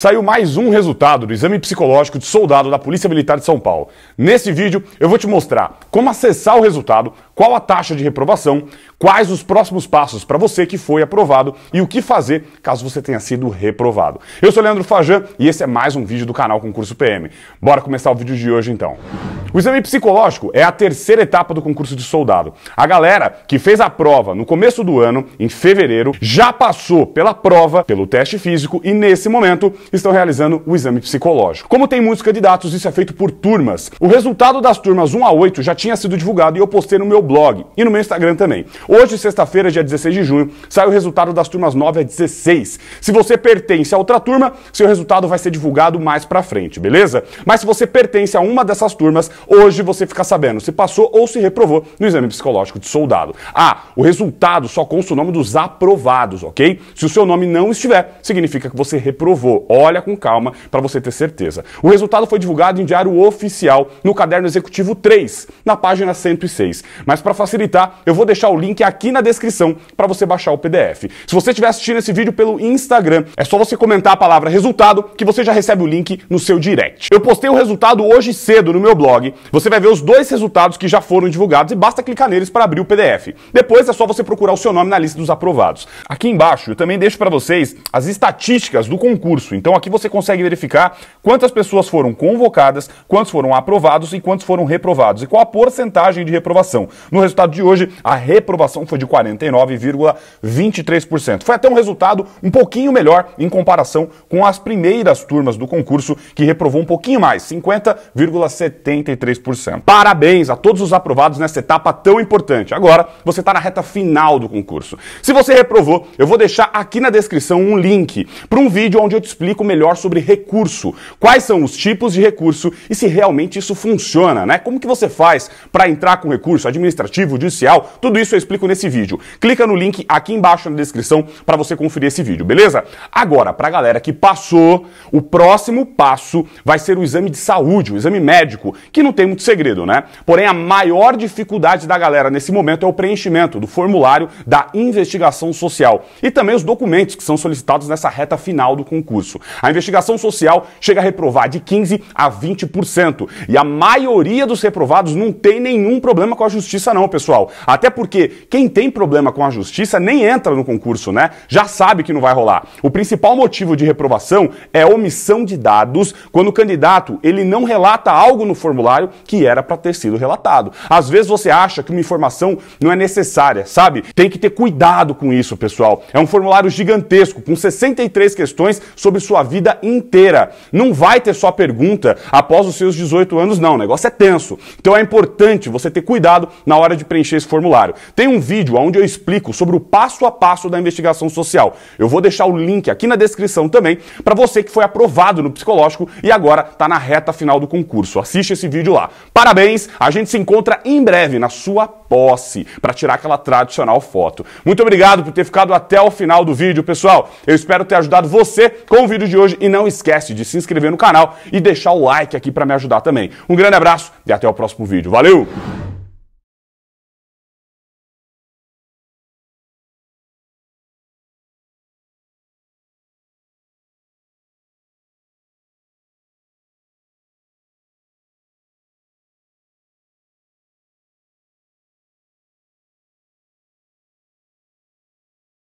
Saiu mais um resultado do exame psicológico de soldado da Polícia Militar de São Paulo. Nesse vídeo eu vou te mostrar como acessar o resultado qual a taxa de reprovação, quais os próximos passos para você que foi aprovado e o que fazer caso você tenha sido reprovado. Eu sou Leandro Fajan e esse é mais um vídeo do canal Concurso PM. Bora começar o vídeo de hoje então. O exame psicológico é a terceira etapa do concurso de soldado. A galera que fez a prova no começo do ano, em fevereiro, já passou pela prova, pelo teste físico e nesse momento estão realizando o exame psicológico. Como tem muitos candidatos, isso é feito por turmas. O resultado das turmas 1 a 8 já tinha sido divulgado e eu postei no meu blog e no meu Instagram também. Hoje, sexta-feira, dia 16 de junho, sai o resultado das turmas 9 a 16. Se você pertence a outra turma, seu resultado vai ser divulgado mais pra frente, beleza? Mas se você pertence a uma dessas turmas, hoje você fica sabendo se passou ou se reprovou no exame psicológico de soldado. Ah, o resultado só consta o nome dos aprovados, ok? Se o seu nome não estiver, significa que você reprovou. Olha com calma para você ter certeza. O resultado foi divulgado em diário oficial no caderno executivo 3, na página 106. Mas mas para facilitar, eu vou deixar o link aqui na descrição para você baixar o PDF. Se você estiver assistindo esse vídeo pelo Instagram, é só você comentar a palavra resultado que você já recebe o link no seu direct. Eu postei o resultado hoje cedo no meu blog. Você vai ver os dois resultados que já foram divulgados e basta clicar neles para abrir o PDF. Depois é só você procurar o seu nome na lista dos aprovados. Aqui embaixo eu também deixo para vocês as estatísticas do concurso. Então aqui você consegue verificar quantas pessoas foram convocadas, quantos foram aprovados e quantos foram reprovados e qual a porcentagem de reprovação. No resultado de hoje, a reprovação foi de 49,23%. Foi até um resultado um pouquinho melhor em comparação com as primeiras turmas do concurso, que reprovou um pouquinho mais, 50,73%. Parabéns a todos os aprovados nessa etapa tão importante. Agora você está na reta final do concurso. Se você reprovou, eu vou deixar aqui na descrição um link para um vídeo onde eu te explico melhor sobre recurso, quais são os tipos de recurso e se realmente isso funciona, né? Como que você faz para entrar com recurso, administrar administrativo, judicial, tudo isso eu explico nesse vídeo. Clica no link aqui embaixo na descrição para você conferir esse vídeo, beleza? Agora, para a galera que passou, o próximo passo vai ser o exame de saúde, o exame médico, que não tem muito segredo, né? Porém, a maior dificuldade da galera nesse momento é o preenchimento do formulário da investigação social e também os documentos que são solicitados nessa reta final do concurso. A investigação social chega a reprovar de 15 a 20% e a maioria dos reprovados não tem nenhum problema com a justiça justiça, não, pessoal. Até porque quem tem problema com a justiça nem entra no concurso, né? Já sabe que não vai rolar. O principal motivo de reprovação é omissão de dados quando o candidato ele não relata algo no formulário que era para ter sido relatado. Às vezes você acha que uma informação não é necessária, sabe? Tem que ter cuidado com isso, pessoal. É um formulário gigantesco com 63 questões sobre sua vida inteira. Não vai ter só pergunta após os seus 18 anos, não. O negócio é tenso. Então é importante você ter cuidado na hora de preencher esse formulário. Tem um vídeo onde eu explico sobre o passo a passo da investigação social. Eu vou deixar o link aqui na descrição também para você que foi aprovado no psicológico e agora está na reta final do concurso. Assiste esse vídeo lá. Parabéns, a gente se encontra em breve na sua posse para tirar aquela tradicional foto. Muito obrigado por ter ficado até o final do vídeo, pessoal. Eu espero ter ajudado você com o vídeo de hoje e não esquece de se inscrever no canal e deixar o like aqui para me ajudar também. Um grande abraço e até o próximo vídeo. Valeu!